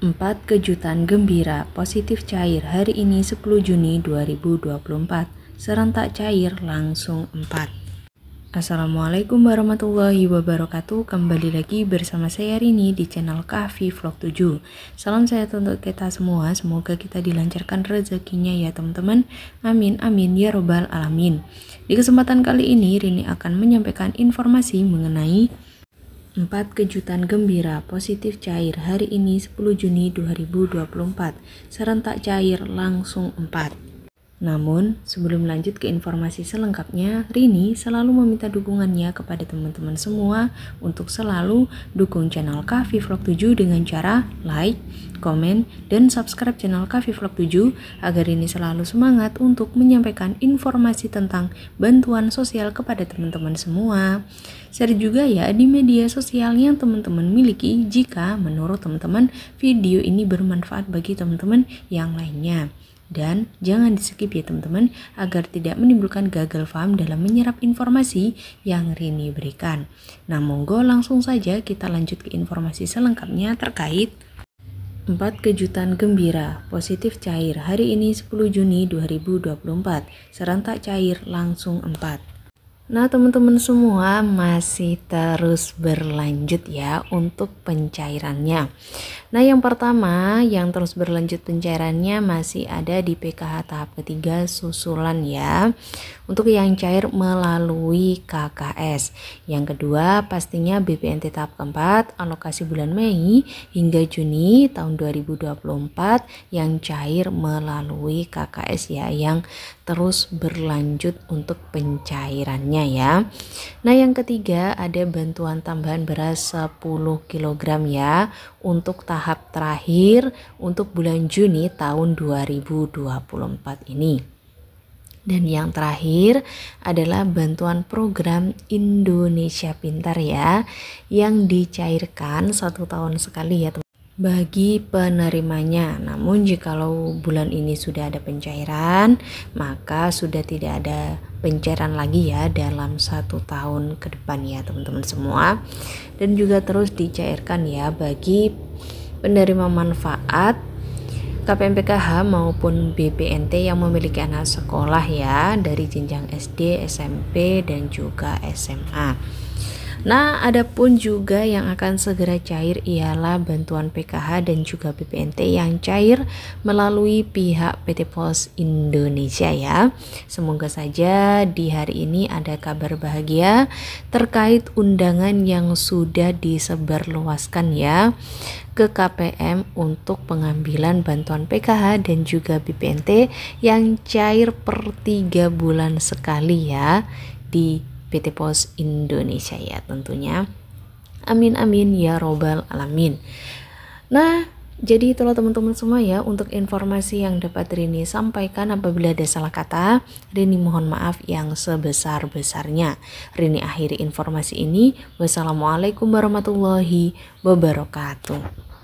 4 kejutan gembira positif cair hari ini 10 Juni 2024 serentak cair langsung 4 Assalamualaikum warahmatullahi wabarakatuh Kembali lagi bersama saya Rini di channel Kahfi Vlog 7 Salam saya untuk kita semua Semoga kita dilancarkan rezekinya ya teman-teman Amin amin ya robbal alamin Di kesempatan kali ini Rini akan menyampaikan informasi mengenai 4 kejutan gembira positif cair hari ini 10 Juni 2024. Serentak cair langsung 4. Namun, sebelum lanjut ke informasi selengkapnya, Rini selalu meminta dukungannya kepada teman-teman semua untuk selalu dukung channel Kavi Vlog 7 dengan cara like, komen, dan subscribe channel Kavi Vlog 7 agar Rini selalu semangat untuk menyampaikan informasi tentang bantuan sosial kepada teman-teman semua. Share juga ya di media sosial yang teman-teman miliki jika menurut teman-teman video ini bermanfaat bagi teman-teman yang lainnya. Dan jangan di skip ya teman-teman agar tidak menimbulkan gagal paham dalam menyerap informasi yang Rini berikan. Nah monggo langsung saja kita lanjut ke informasi selengkapnya terkait 4 kejutan gembira positif cair hari ini 10 Juni 2024 serentak cair langsung 4 Nah, teman-teman semua masih terus berlanjut ya untuk pencairannya. Nah, yang pertama yang terus berlanjut pencairannya masih ada di PKH tahap ketiga susulan ya. Untuk yang cair melalui KKS. Yang kedua pastinya BPNT tahap keempat alokasi bulan Mei hingga Juni tahun 2024 yang cair melalui KKS ya yang terus berlanjut untuk pencairannya ya. Nah, yang ketiga ada bantuan tambahan beras 10 kg ya untuk tahap terakhir untuk bulan Juni tahun 2024 ini. Dan yang terakhir adalah bantuan program Indonesia Pintar ya, yang dicairkan satu tahun sekali ya teman bagi penerimanya. Namun jikalau bulan ini sudah ada pencairan, maka sudah tidak ada pencairan lagi ya dalam satu tahun ke depan ya teman-teman semua. Dan juga terus dicairkan ya bagi penerima manfaat KPMPKH maupun BPNT yang memiliki anak sekolah ya dari jenjang SD, SMP dan juga SMA. Nah, ada pun juga yang akan segera cair ialah bantuan PKH dan juga BPNT yang cair melalui pihak PT Pos Indonesia ya. Semoga saja di hari ini ada kabar bahagia terkait undangan yang sudah disebarluaskan ya ke KPM untuk pengambilan bantuan PKH dan juga BPNT yang cair per 3 bulan sekali ya di PT Pos Indonesia ya tentunya. Amin amin ya robbal alamin. Nah, jadi itulah teman-teman semua ya untuk informasi yang dapat Rini sampaikan apabila ada salah kata, Rini mohon maaf yang sebesar-besarnya. Rini akhiri informasi ini. Wassalamualaikum warahmatullahi wabarakatuh.